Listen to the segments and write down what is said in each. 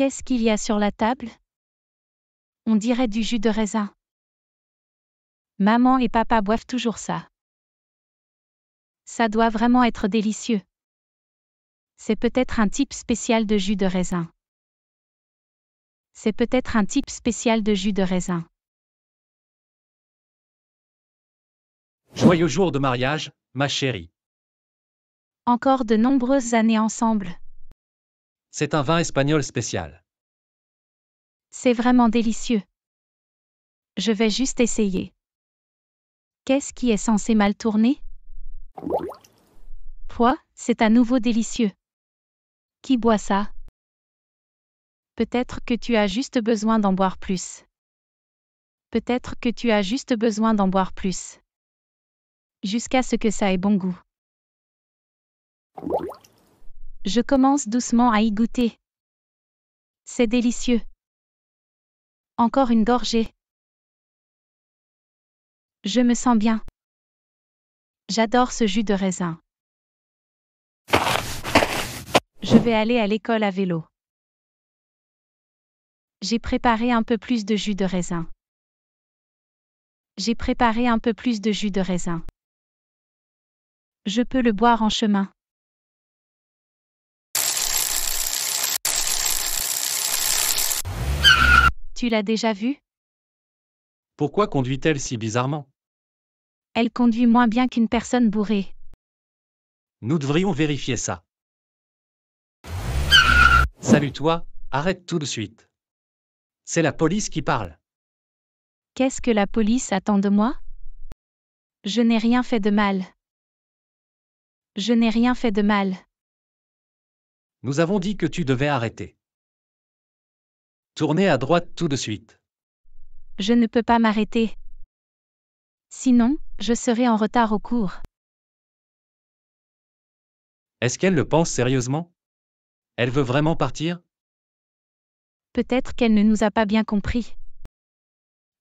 Qu'est-ce qu'il y a sur la table On dirait du jus de raisin. Maman et papa boivent toujours ça. Ça doit vraiment être délicieux. C'est peut-être un type spécial de jus de raisin. C'est peut-être un type spécial de jus de raisin. Joyeux jour de mariage, ma chérie. Encore de nombreuses années ensemble. C'est un vin espagnol spécial. C'est vraiment délicieux. Je vais juste essayer. Qu'est-ce qui est censé mal tourner Pois, c'est à nouveau délicieux. Qui boit ça Peut-être que tu as juste besoin d'en boire plus. Peut-être que tu as juste besoin d'en boire plus. Jusqu'à ce que ça ait bon goût. Je commence doucement à y goûter. C'est délicieux. Encore une gorgée. Je me sens bien. J'adore ce jus de raisin. Je vais aller à l'école à vélo. J'ai préparé un peu plus de jus de raisin. J'ai préparé un peu plus de jus de raisin. Je peux le boire en chemin. Tu l'as déjà vue Pourquoi conduit-elle si bizarrement Elle conduit moins bien qu'une personne bourrée. Nous devrions vérifier ça. Salut toi, arrête tout de suite. C'est la police qui parle. Qu'est-ce que la police attend de moi Je n'ai rien fait de mal. Je n'ai rien fait de mal. Nous avons dit que tu devais arrêter. Tournez à droite tout de suite. Je ne peux pas m'arrêter. Sinon, je serai en retard au cours. Est-ce qu'elle le pense sérieusement Elle veut vraiment partir Peut-être qu'elle ne nous a pas bien compris.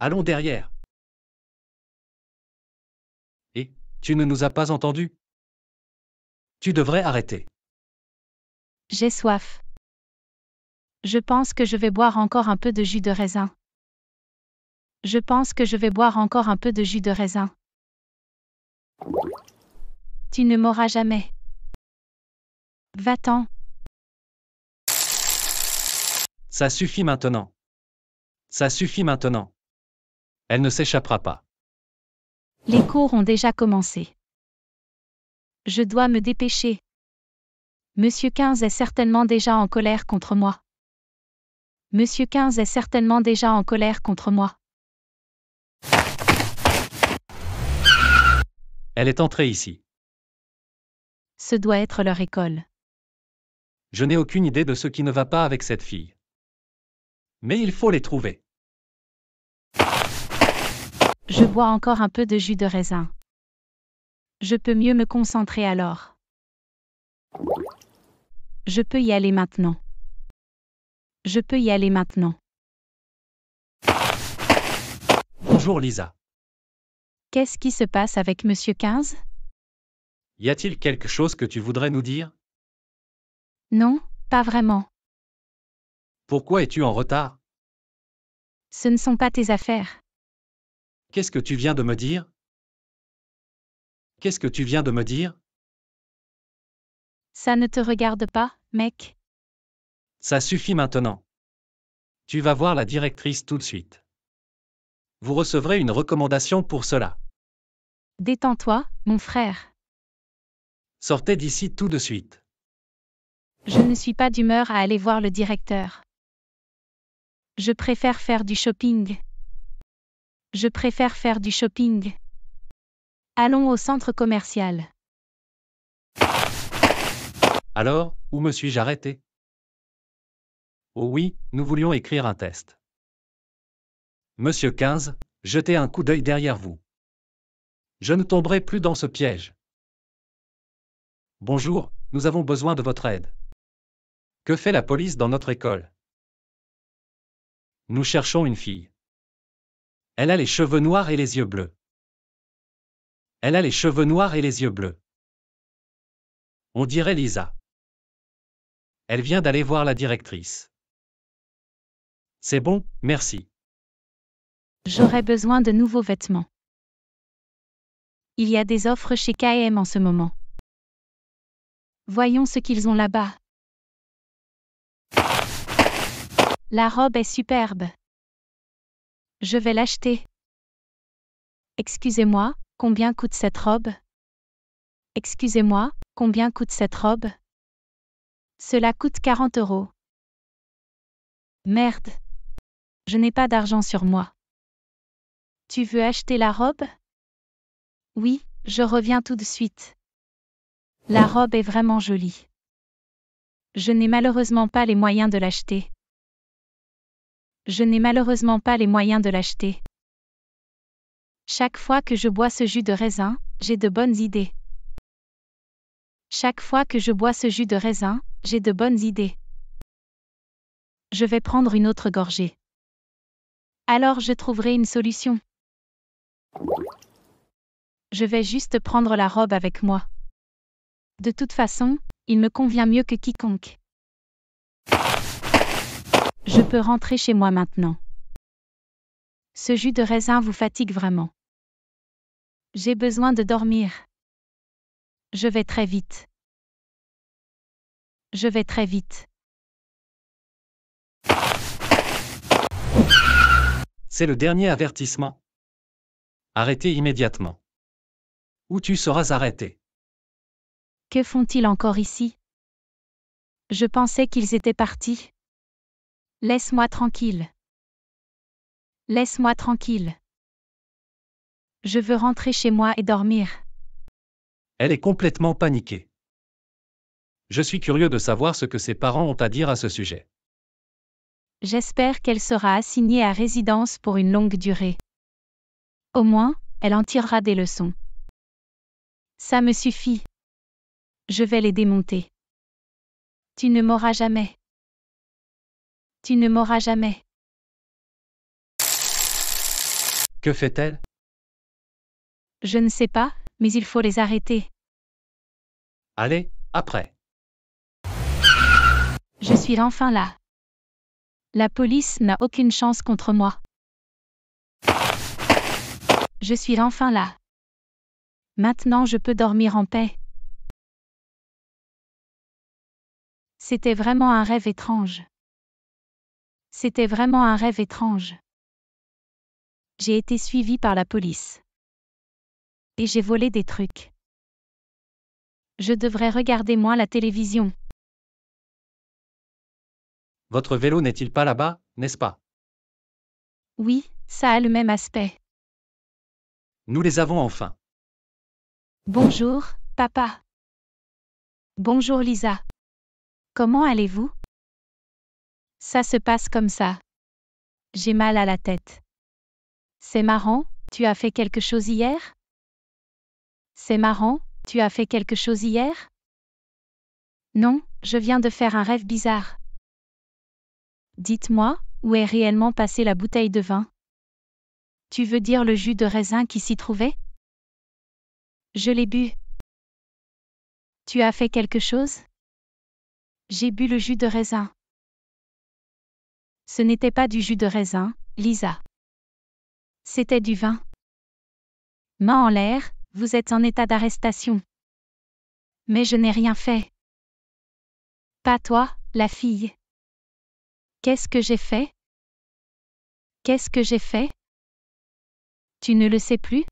Allons derrière. Et, tu ne nous as pas entendus Tu devrais arrêter. J'ai soif. Je pense que je vais boire encore un peu de jus de raisin. Je pense que je vais boire encore un peu de jus de raisin. Tu ne m'auras jamais. Va-t'en. Ça suffit maintenant. Ça suffit maintenant. Elle ne s'échappera pas. Les cours ont déjà commencé. Je dois me dépêcher. Monsieur 15 est certainement déjà en colère contre moi. Monsieur 15 est certainement déjà en colère contre moi. Elle est entrée ici. Ce doit être leur école. Je n'ai aucune idée de ce qui ne va pas avec cette fille. Mais il faut les trouver. Je bois encore un peu de jus de raisin. Je peux mieux me concentrer alors. Je peux y aller maintenant. Je peux y aller maintenant. Bonjour Lisa. Qu'est-ce qui se passe avec Monsieur 15 Y a-t-il quelque chose que tu voudrais nous dire Non, pas vraiment. Pourquoi es-tu en retard Ce ne sont pas tes affaires. Qu'est-ce que tu viens de me dire Qu'est-ce que tu viens de me dire Ça ne te regarde pas, mec. Ça suffit maintenant. Tu vas voir la directrice tout de suite. Vous recevrez une recommandation pour cela. Détends-toi, mon frère. Sortez d'ici tout de suite. Je ne suis pas d'humeur à aller voir le directeur. Je préfère faire du shopping. Je préfère faire du shopping. Allons au centre commercial. Alors, où me suis-je arrêté Oh oui, nous voulions écrire un test. Monsieur 15, jetez un coup d'œil derrière vous. Je ne tomberai plus dans ce piège. Bonjour, nous avons besoin de votre aide. Que fait la police dans notre école Nous cherchons une fille. Elle a les cheveux noirs et les yeux bleus. Elle a les cheveux noirs et les yeux bleus. On dirait Lisa. Elle vient d'aller voir la directrice. C'est bon, merci. J'aurais besoin de nouveaux vêtements. Il y a des offres chez KM en ce moment. Voyons ce qu'ils ont là-bas. La robe est superbe. Je vais l'acheter. Excusez-moi, combien coûte cette robe Excusez-moi, combien coûte cette robe Cela coûte 40 euros. Merde. Je n'ai pas d'argent sur moi. Tu veux acheter la robe Oui, je reviens tout de suite. La robe est vraiment jolie. Je n'ai malheureusement pas les moyens de l'acheter. Je n'ai malheureusement pas les moyens de l'acheter. Chaque fois que je bois ce jus de raisin, j'ai de bonnes idées. Chaque fois que je bois ce jus de raisin, j'ai de bonnes idées. Je vais prendre une autre gorgée. Alors je trouverai une solution. Je vais juste prendre la robe avec moi. De toute façon, il me convient mieux que quiconque. Je peux rentrer chez moi maintenant. Ce jus de raisin vous fatigue vraiment. J'ai besoin de dormir. Je vais très vite. Je vais très vite. C'est le dernier avertissement. Arrêtez immédiatement. Ou tu seras arrêté. Que font-ils encore ici Je pensais qu'ils étaient partis. Laisse-moi tranquille. Laisse-moi tranquille. Je veux rentrer chez moi et dormir. Elle est complètement paniquée. Je suis curieux de savoir ce que ses parents ont à dire à ce sujet. J'espère qu'elle sera assignée à résidence pour une longue durée. Au moins, elle en tirera des leçons. Ça me suffit. Je vais les démonter. Tu ne m'auras jamais. Tu ne m'auras jamais. Que fait-elle Je ne sais pas, mais il faut les arrêter. Allez, après. Je suis enfin là. La police n'a aucune chance contre moi. Je suis enfin là. Maintenant je peux dormir en paix. C'était vraiment un rêve étrange. C'était vraiment un rêve étrange. J'ai été suivi par la police. Et j'ai volé des trucs. Je devrais regarder moins la télévision. Votre vélo n'est-il pas là-bas, n'est-ce pas Oui, ça a le même aspect. Nous les avons enfin. Bonjour, papa. Bonjour Lisa. Comment allez-vous Ça se passe comme ça. J'ai mal à la tête. C'est marrant, tu as fait quelque chose hier C'est marrant, tu as fait quelque chose hier Non, je viens de faire un rêve bizarre. Dites-moi, où est réellement passée la bouteille de vin Tu veux dire le jus de raisin qui s'y trouvait Je l'ai bu. Tu as fait quelque chose J'ai bu le jus de raisin. Ce n'était pas du jus de raisin, Lisa. C'était du vin. Main en l'air, vous êtes en état d'arrestation. Mais je n'ai rien fait. Pas toi, la fille. Qu'est-ce que j'ai fait Qu'est-ce que j'ai fait Tu ne le sais plus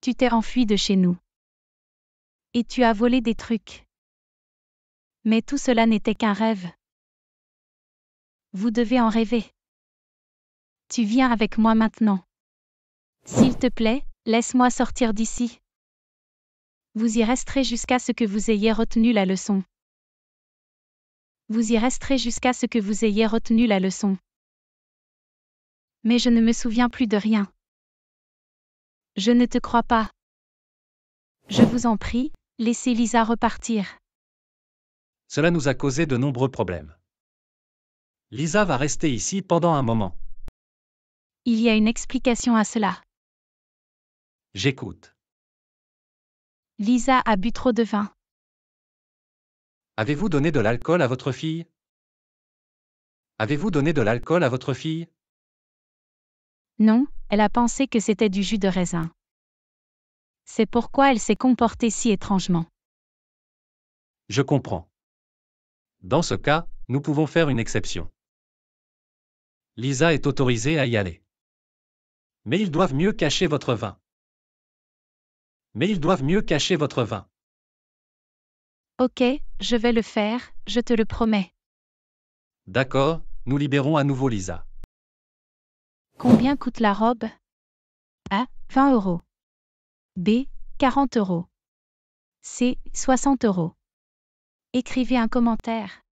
Tu t'es enfui de chez nous. Et tu as volé des trucs. Mais tout cela n'était qu'un rêve. Vous devez en rêver. Tu viens avec moi maintenant. S'il te plaît, laisse-moi sortir d'ici. Vous y resterez jusqu'à ce que vous ayez retenu la leçon. Vous y resterez jusqu'à ce que vous ayez retenu la leçon. Mais je ne me souviens plus de rien. Je ne te crois pas. Je vous en prie, laissez Lisa repartir. Cela nous a causé de nombreux problèmes. Lisa va rester ici pendant un moment. Il y a une explication à cela. J'écoute. Lisa a bu trop de vin. Avez-vous donné de l'alcool à votre fille Avez-vous donné de l'alcool à votre fille Non, elle a pensé que c'était du jus de raisin. C'est pourquoi elle s'est comportée si étrangement. Je comprends. Dans ce cas, nous pouvons faire une exception. Lisa est autorisée à y aller. Mais ils doivent mieux cacher votre vin. Mais ils doivent mieux cacher votre vin. Ok, je vais le faire, je te le promets. D'accord, nous libérons à nouveau Lisa. Combien coûte la robe A. Ah, 20 euros. B. 40 euros. C. 60 euros. Écrivez un commentaire.